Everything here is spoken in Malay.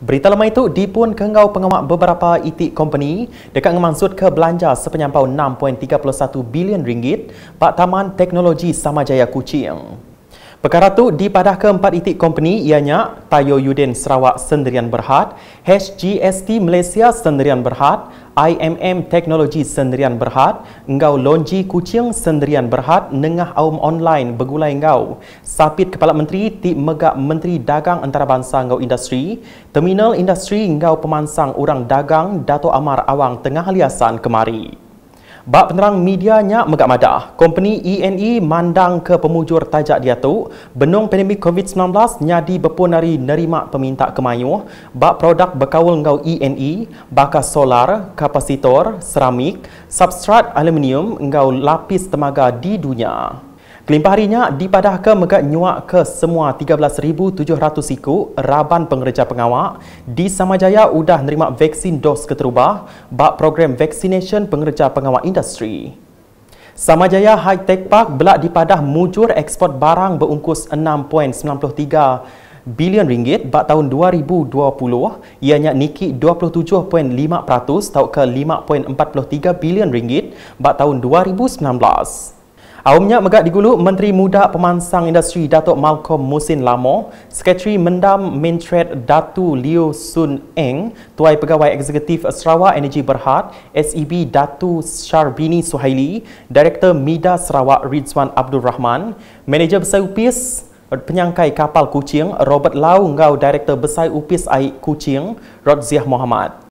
Berita lama itu dipun kengau pengamat beberapa itik company dekat ngemansut ke belanja sepenyampau 6.31 bilion ringgit pak taman teknologi Samajaya Kuching. Perkara itu dipadah ke empat itik company ianya Tayo Yudin Sarawak Sendirian Berhad, HGST Malaysia Sendirian Berhad, IMM Teknologi Sendirian Berhad, Engau Lonji Kucing Sendirian Berhad, Nengah Aum Online Begulai Engau, Sapit Kepala Menteri Tip Megak Menteri Dagang Antarabangsa Engau Industri, Terminal Industri Engau Pemansang Orang Dagang Dato' Amar Awang Tengah Liasan Kemari. Bak penerang medianya megak mada. Company ENE mandang ke pemujur tajak dia tu. Benung pandemik COVID-19 nyadi bepun hari nerima peminta kemayu. Bak produk bekawul ngau ENE, bakas solar, kapasitor, seramik, substrat aluminium ngau lapis temaga di dunia. Kelimpah harinya dipadah ke megat nyuak ke semua 13,700 siku raban pengerja pengawak di Samajaya udah nerima vaksin dos keterubah bak program vaksinasi pengerja pengawak industri. Samajaya High Tech Park belak dipadah mujur ekspor barang berungkus 6.93 bilion ringgit bak tahun 2020 ianya niki 27.5% tau ke 5.43 bilion ringgit bak tahun 2019. Aumnya Megat Digulu, Menteri Muda Pemansang Industri Datuk Malcolm Musin Lamo, Sekretari Mendam Mentret Datu Liu Sun Eng, Tuai Pegawai Eksekutif Sarawak Energy Berhad, SEB Datu Sharbini Suhaili, Direktur MIDA Sarawak Ridzwan Abdul Rahman, Manager Besar UPIS Penyangkai Kapal Kucing, Robert Lau Ngau Direktur Besar UPIS Air Kucing, Rodziah Muhammad.